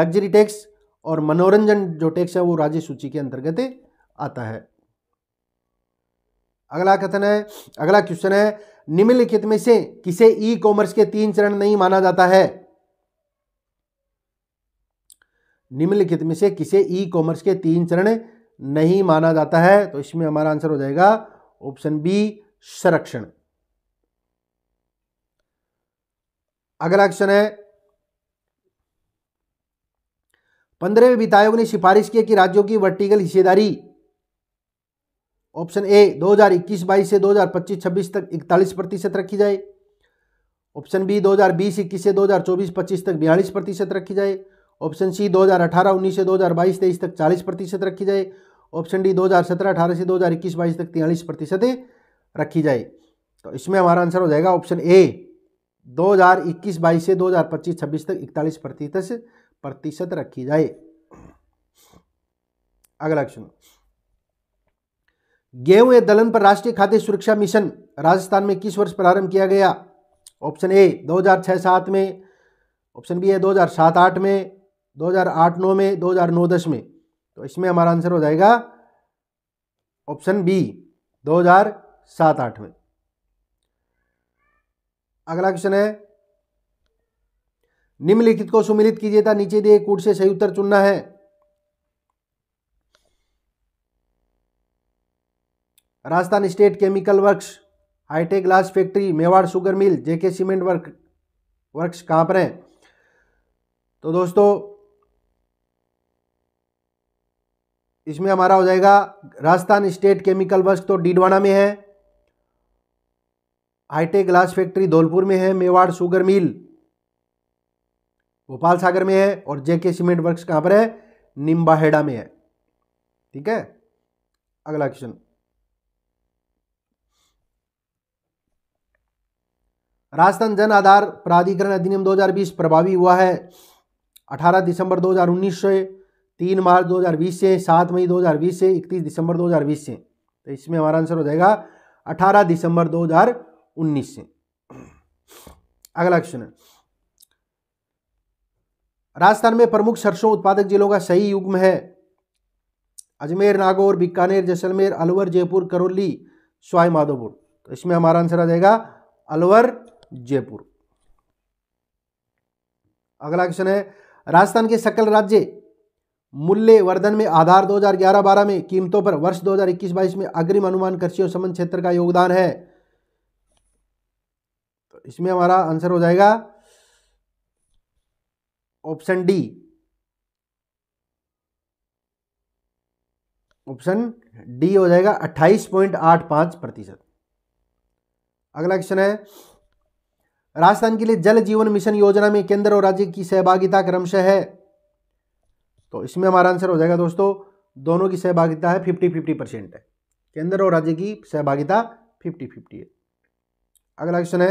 लग्जरी टैक्स और मनोरंजन जो टैक्स है वो राज्य सूची के अंतर्गत आता है अगला कथन है अगला क्वेश्चन है निम्नलिखित में से किसे ई कॉमर्स के तीन चरण नहीं माना जाता है निम्नलिखित में से किसे ई कॉमर्स के तीन चरण नहीं माना जाता है तो इसमें हमारा आंसर हो जाएगा ऑप्शन बी संरक्षण अगला क्वेश्चन है पंद्रहवें वित्त आयोग ने सिफारिश की कि राज्यों की वर्टिकल हिस्सेदारी ऑप्शन ए 2021-22 से 2025-26 तक 41 प्रतिशत रखी जाए ऑप्शन बी 2020-21 से 2024-25 तक बयालीस प्रतिशत रखी जाए ऑप्शन सी 2018 19 से 2022 23 तक 40 प्रतिशत रखी जाए ऑप्शन डी 2017 18 से 2021 22 तक 43 प्रतिशत रखी जाए तो इसमें हमारा आंसर हो जाएगा ऑप्शन ए 2021 22 से 2025 26 तक 41 प्रतिशत प्रतिशत रखी जाए अगला क्वेश्चन गेहूं या दलहन पर राष्ट्रीय खाद्य सुरक्षा मिशन राजस्थान में किस वर्ष प्रारंभ किया गया ऑप्शन ए 2006-7 में ऑप्शन बी है 2007-8 में 2008-9 में 2009-10 में तो इसमें हमारा आंसर हो जाएगा ऑप्शन बी 2007-8 में अगला क्वेश्चन है निम्नलिखित को सुमिलित कीजिए था नीचे दिए कूट से सही उत्तर चुनना है Rajasthan state chemical works hitech glass factory Mewar sugar mill J K cement work works कहां पर है तो दोस्तों इसमें हमारा हो जाएगा राजस्थान स्टेट केमिकल वर्क तो डीडवाना में है हाईटेक ग्लास फैक्ट्री धौलपुर में है मेवाड़ शुगर मिल भोपाल सागर में है और जेके सीमेंट वर्क्स कहाँ पर है निम्बाहेड़ा में है ठीक है अगला क्वेश्चन राजस्थान जन आधार प्राधिकरण अधिनियम 2020 प्रभावी हुआ है 18 दिसंबर 2019 से तीन मार्च 2020 से सात मई 2020 से इकतीस दिसंबर 2020 से तो इसमें हमारा आंसर हो जाएगा अठारह दिसंबर 2019 से अगला क्वेश्चन राजस्थान में प्रमुख सरसों उत्पादक जिलों का सही युग्म है अजमेर नागौर बीकानेर जैसलमेर अलवर जयपुर करौली स्वाई माधोपुर तो इसमें हमारा आंसर आ जाएगा अलवर जयपुर अगला क्वेश्चन है राजस्थान के सकल राज्य मूल्य वर्धन में आधार 2011-12 में कीमतों पर वर्ष 2021-22 में अग्रिम अनुमान कृषि और संबंध क्षेत्र का योगदान है तो इसमें हमारा आंसर हो जाएगा ऑप्शन डी ऑप्शन डी हो जाएगा 28.85 प्रतिशत अगला क्वेश्चन है राजस्थान के लिए जल जीवन मिशन योजना में केंद्र और राज्य की सहभागिता क्रमशः है तो इसमें हमारा आंसर हो जाएगा दोस्तों दोनों की सहभागिता है फिफ्टी फिफ्टी परसेंट है केंद्र और राज्य की सहभागिता फिफ्टी फिफ्टी है अगला क्वेश्चन है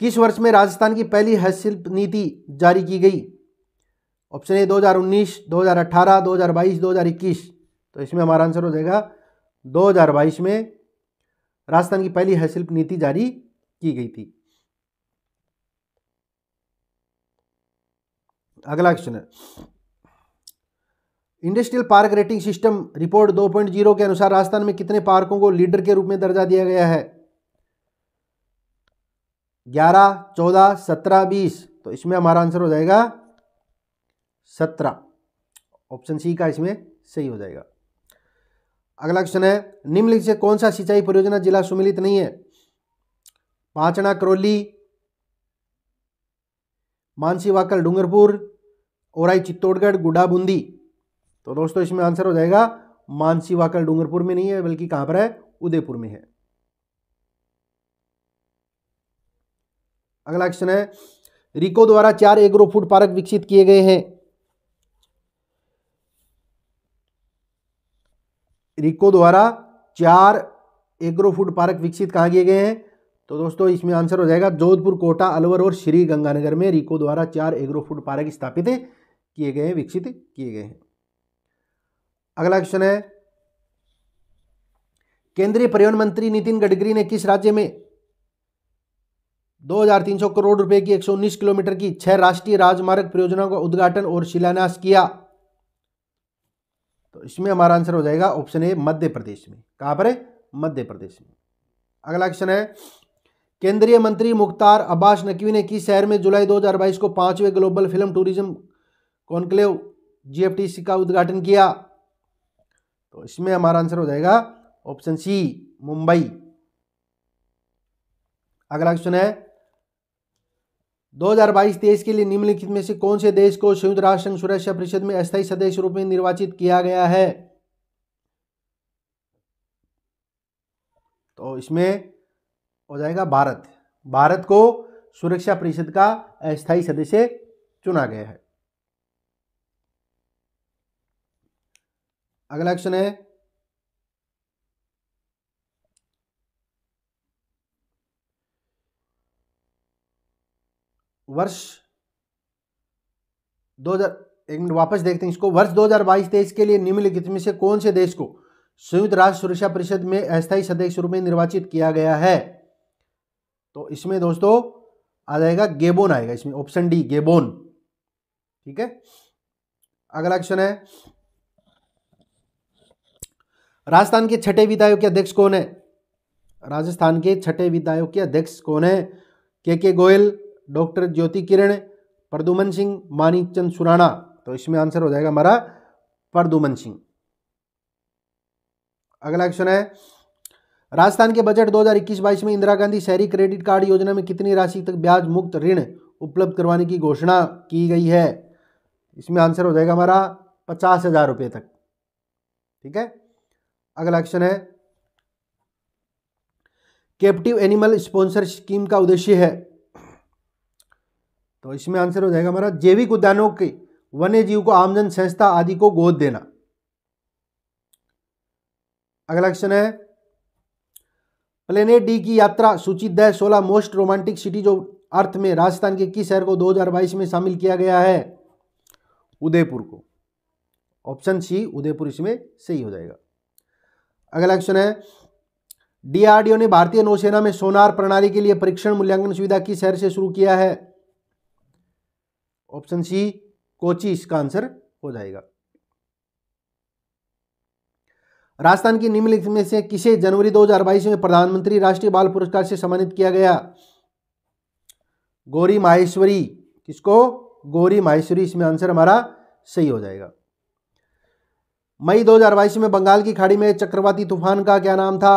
किस वर्ष में राजस्थान की पहली हस्तशिल्प नीति जारी की गई ऑप्शन ए 2019, 2018, 2022, 2021 तो इसमें हमारा आंसर हो जाएगा 2022 में राजस्थान की पहली हस्तशिल्प नीति जारी की गई थी अगला क्वेश्चन है industrial park rating system report 2.0 के अनुसार राजस्थान में कितने पार्कों को लीडर के रूप में दर्जा दिया गया है ग्यारह चौदह सत्रह बीस तो इसमें हमारा आंसर हो जाएगा सत्रह ऑप्शन सी का इसमें सही हो जाएगा अगला क्वेश्चन है निम्नलिखित से कौन सा सिंचाई परियोजना जिला सुमिलित नहीं है पांचना करौली मानसी वाकल डूंगरपुर ओराई चित्तौड़गढ़ गुडा बूंदी तो दोस्तों इसमें आंसर हो जाएगा मानसी वाकल डूंगरपुर में नहीं है बल्कि कहां पर है उदयपुर में है अगला क्वेश्चन है रिको द्वारा चार एग्रो फूड पार्क विकसित किए गए हैं रिको द्वारा चार एग्रो फूड पार्क विकसित कहा किए गए हैं तो दोस्तों इसमें आंसर हो जाएगा जोधपुर कोटा अलवर और श्री गंगानगर में रिको द्वारा चार एग्रो फूड पार्क स्थापित किए गए हैं विकसित किए गए हैं अगला क्वेश्चन है केंद्रीय परिवहन मंत्री नितिन गडकरी ने किस राज्य में 2300 करोड़ रुपए की 119 किलोमीटर की छह राष्ट्रीय राजमार्ग परियोजनाओं का उद्घाटन और शिलान्यास किया तो इसमें हमारा आंसर हो जाएगा ऑप्शन ए मध्य प्रदेश में कहां पर है मध्य प्रदेश में अगला क्वेश्चन है केंद्रीय मंत्री मुख्तार अब्बास नकवी ने की शहर में जुलाई 2022 को पांचवें global film tourism conclave GFTC का उद्घाटन किया तो इसमें हमारा आंसर हो जाएगा ऑप्शन सी मुंबई अगला क्वेश्चन है 2022-23 के लिए निम्नलिखित में से कौन से देश को संयुक्त राष्ट्र संघ सुरक्षा परिषद में अस्थायी सदस्य रूप में निर्वाचित किया गया है तो इसमें हो जाएगा भारत भारत को सुरक्षा परिषद का अस्थायी सदस्य चुना गया है अगला क्वेश्चन है वर्ष 2000 एक मिनट वापस देखते हैं इसको वर्ष 2022 तेईस के लिए निम्नलिखित में से कौन से देश को संयुक्त राष्ट्र सुरक्षा परिषद में अस्थायी सदस्य रूप में निर्वाचित किया गया है तो इसमें दोस्तों आ जाएगा गेबोन आएगा इसमें ऑप्शन डी गेबोन ठीक है अगला क्वेश्चन है राजस्थान के छठे वित्त आयोग के अध्यक्ष कौन है राजस्थान के छठे वित्त आयोग के अध्यक्ष कौन है K K Goyal doctor Jyoti Kiran Pradyuman Singh Manikchand Surana तो इसमें आंसर हो जाएगा हमारा प्रदुमन सिंह अगला क्वेश्चन है राजस्थान के बजट 2021-22 में इंदिरा गांधी शहरी क्रेडिट कार्ड योजना में कितनी राशि तक ब्याज मुक्त ऋण उपलब्ध करवाने की घोषणा की गई है इसमें आंसर हो जाएगा हमारा पचास हजार रुपये तक ठीक है अगला एक्शन है कैप्टिव एनिमल स्पॉन्सर स्कीम का उद्देश्य है तो इसमें आंसर हो जाएगा हमारा जैविक उद्यानों के वन्य जीव को आमजन संस्था आदि को गोद देना अगला क्वेश्चन है प्लेनेट डी की यात्रा सूची द सोलह most romantic cities of earth में राजस्थान के किस शहर को 2022 में शामिल किया गया है उदयपुर को ऑप्शन सी उदयपुर इसमें सही हो जाएगा अगला क्वेश्चन है डीआरडीओ ने भारतीय नौसेना में सोनार प्रणाली के लिए परीक्षण मूल्यांकन सुविधा किस शहर से शुरू किया है ऑप्शन सी कोची इसका आंसर हो जाएगा राजस्थान की निम्नलिखित में से किसे जनवरी 2022 में प्रधानमंत्री राष्ट्रीय बाल पुरस्कार से सम्मानित किया गया गौरी माहेश्वरी किसको गौरी माहेश्वरी इसमें आंसर हमारा सही हो जाएगा मई 2022 में बंगाल की खाड़ी में चक्रवाती तूफान का क्या नाम था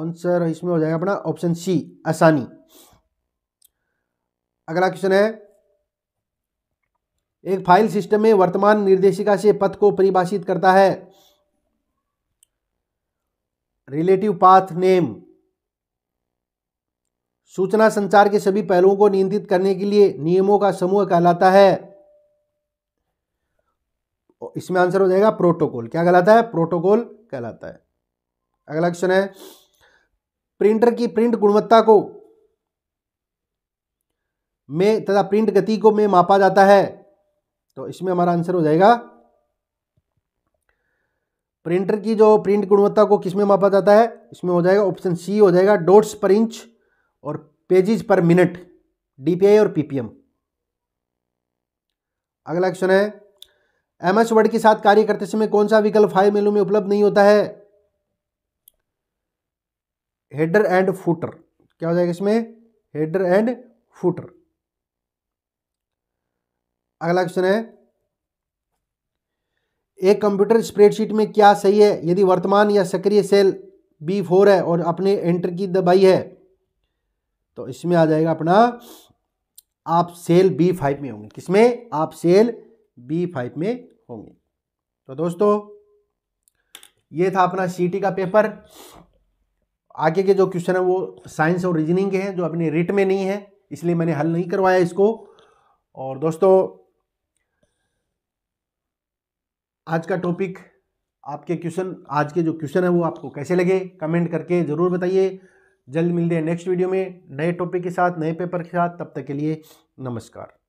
आंसर इसमें हो जाएगा अपना ऑप्शन सी आसानी अगला क्वेश्चन है एक फाइल सिस्टम में वर्तमान निर्देशिका से पथ को परिभाषित करता है रिलेटिव पाथ नेम सूचना संचार के सभी पहलुओं को नियंत्रित करने के लिए नियमों का समूह कहलाता है इसमें आंसर हो जाएगा प्रोटोकॉल क्या कहलाता है प्रोटोकॉल कहलाता है अगला क्वेश्चन है प्रिंटर की प्रिंट गुणवत्ता को में तथा प्रिंट गति को में मापा जाता है तो इसमें हमारा आंसर हो जाएगा प्रिंटर की जो प्रिंट गुणवत्ता को किसमें मापा जाता है इसमें हो जाएगा ऑप्शन सी हो जाएगा डोट्स पर इंच और पेजेस पर मिनट डीपीआई और पीपीएम अगला क्वेश्चन है एमएस वर्ड के साथ कार्य करते समय कौन सा विकल्प फाइव मेलो में उपलब्ध नहीं होता है हेडर एंड फूटर क्या हो जाएगा इसमें हेडर एंड फूटर अगला क्वेश्चन है एक कंप्यूटर स्प्रेडशीट में क्या सही है यदि वर्तमान या सक्रिय सेल बी फोर है और अपने एंटर की दबाई है तो इसमें आ जाएगा अपना आप सेल बी फाइव में होंगे किसमें आप सेल बी फाइव में होंगे तो दोस्तों ये था अपना सीटी का पेपर आगे के जो क्वेश्चन है वो साइंस और रीजनिंग के हैं जो अपने रिट में नहीं है इसलिए मैंने हल नहीं करवाया इसको और दोस्तों आज का टॉपिक आपके क्वेश्चन आज के जो क्वेश्चन है वो आपको कैसे लगे कमेंट करके ज़रूर बताइए जल्द मिलते हैं नेक्स्ट वीडियो में नए टॉपिक के साथ नए पेपर के साथ तब तक के लिए नमस्कार